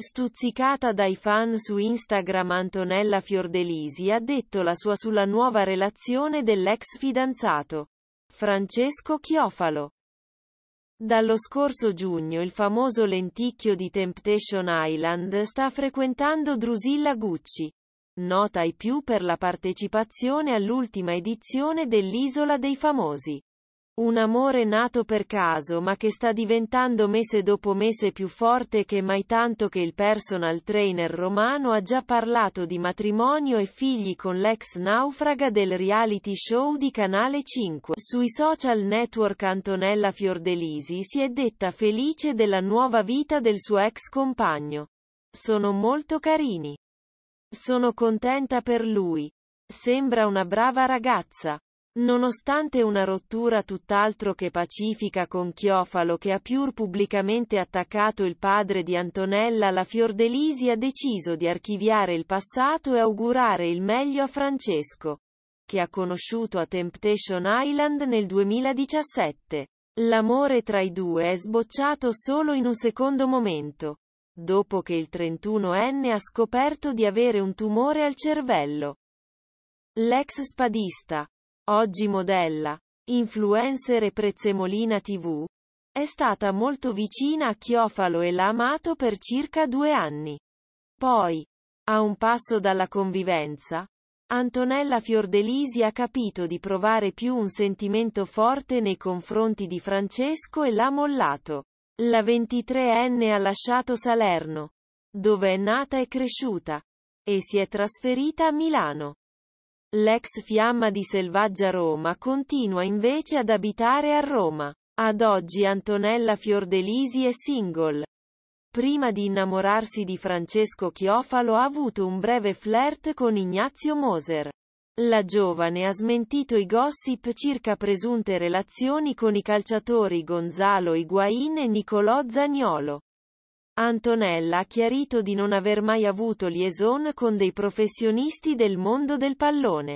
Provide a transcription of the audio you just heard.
Stuzzicata dai fan su Instagram Antonella Fiordelisi ha detto la sua sulla nuova relazione dell'ex fidanzato Francesco Chiofalo. Dallo scorso giugno il famoso lenticchio di Temptation Island sta frequentando Drusilla Gucci, nota ai più per la partecipazione all'ultima edizione dell'Isola dei Famosi. Un amore nato per caso ma che sta diventando mese dopo mese più forte che mai tanto che il personal trainer romano ha già parlato di matrimonio e figli con l'ex naufraga del reality show di Canale 5. Sui social network Antonella Fiordelisi si è detta felice della nuova vita del suo ex compagno. Sono molto carini. Sono contenta per lui. Sembra una brava ragazza. Nonostante una rottura tutt'altro che pacifica con Chiofalo che ha più pubblicamente attaccato il padre di Antonella, la Fiordelisi ha deciso di archiviare il passato e augurare il meglio a Francesco, che ha conosciuto a Temptation Island nel 2017. L'amore tra i due è sbocciato solo in un secondo momento, dopo che il 31enne ha scoperto di avere un tumore al cervello. L'ex spadista oggi modella, influencer e prezzemolina tv, è stata molto vicina a Chiofalo e l'ha amato per circa due anni. Poi, a un passo dalla convivenza, Antonella Fiordelisi ha capito di provare più un sentimento forte nei confronti di Francesco e l'ha mollato. La 23enne ha lasciato Salerno, dove è nata e cresciuta, e si è trasferita a Milano. L'ex fiamma di Selvaggia Roma continua invece ad abitare a Roma. Ad oggi Antonella Fiordelisi è single. Prima di innamorarsi di Francesco Chiofalo ha avuto un breve flirt con Ignazio Moser. La giovane ha smentito i gossip circa presunte relazioni con i calciatori Gonzalo Higuain e Nicolò Zagnolo. Antonella ha chiarito di non aver mai avuto liaison con dei professionisti del mondo del pallone.